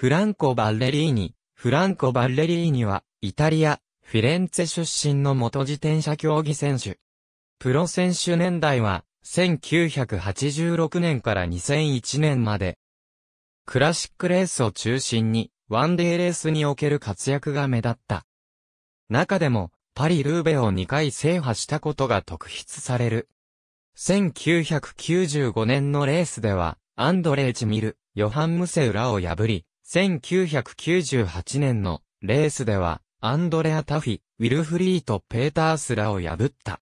フランコ・バッレリーニ。フランコ・バッレリーニは、イタリア、フィレンツェ出身の元自転車競技選手。プロ選手年代は、1986年から2001年まで。クラシックレースを中心に、ワンデーレースにおける活躍が目立った。中でも、パリ・ルーベを2回制覇したことが特筆される。1995年のレースでは、アンドレー・チミル、ヨハン・ムセウラを破り、1998年のレースでは、アンドレア・タフィ、ウィルフリート・ペータースらを破った。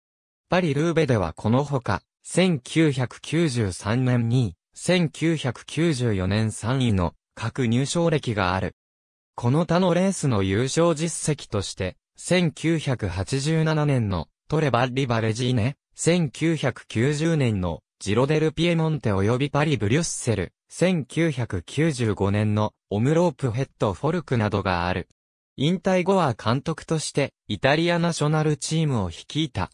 パリ・ルーベではこのほか、1993年2位、1994年3位の各入賞歴がある。この他のレースの優勝実績として、1987年のトレバ・リバレジーネ、1990年のジロデル・ピエモンテ及びパリ・ブリュッセル、1995年のオムロープヘッド・フォルクなどがある。引退後は監督としてイタリアナショナルチームを率いた。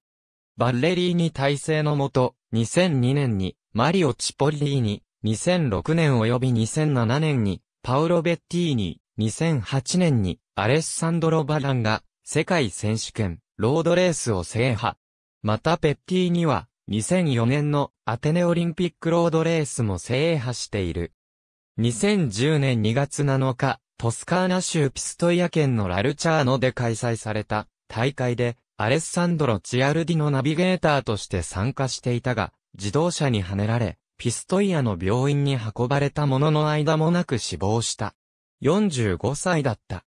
バッレリーニ体制のもと、2002年にマリオ・チポリーニ、2006年及び2007年にパウロ・ベッティーニ、2008年にアレッサンドロ・バランが世界選手権ロードレースを制覇。またペッティーニは2004年のアテネオリンピックロードレースも制覇している。2010年2月7日、トスカーナ州ピストイア県のラルチャーノで開催された大会で、アレッサンドロ・チアルディのナビゲーターとして参加していたが、自動車にはねられ、ピストイアの病院に運ばれたものの間もなく死亡した。45歳だった。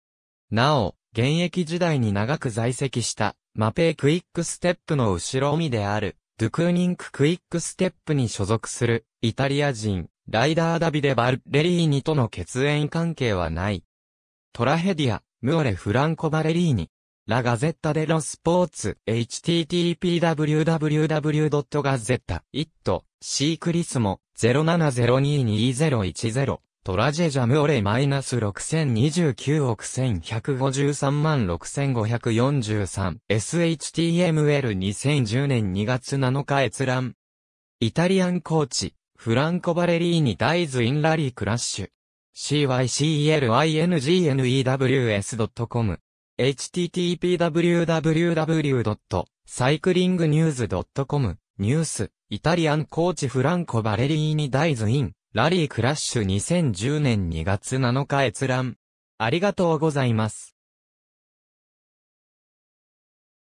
なお、現役時代に長く在籍した、マペクイックステップの後ろ身である、ドゥクーニンククイックステップに所属するイタリア人、ライダーダビデ・バルレリーニとの血縁関係はない。トラヘディア、ムオレ・フランコ・バレリーニ。ラガゼッタ・デ・ロ・スポーツ、http://www.gazetta.it、シークリスも、07022010。トラジェジャムオレマイナス6029億1153万6543 SHTML2010 年2月7日閲覧。イタリアンコーチ、フランコ・バレリーニ・ダイズ・イン・ラリー・クラッシュ。cyclingnews.com http://www.cyclingnews.com ニュース、イタリアンコーチフランコ・バレリーニ・ダイズ・イン。ラリークラッシュ2010年2月7日閲覧。ありがとうございます。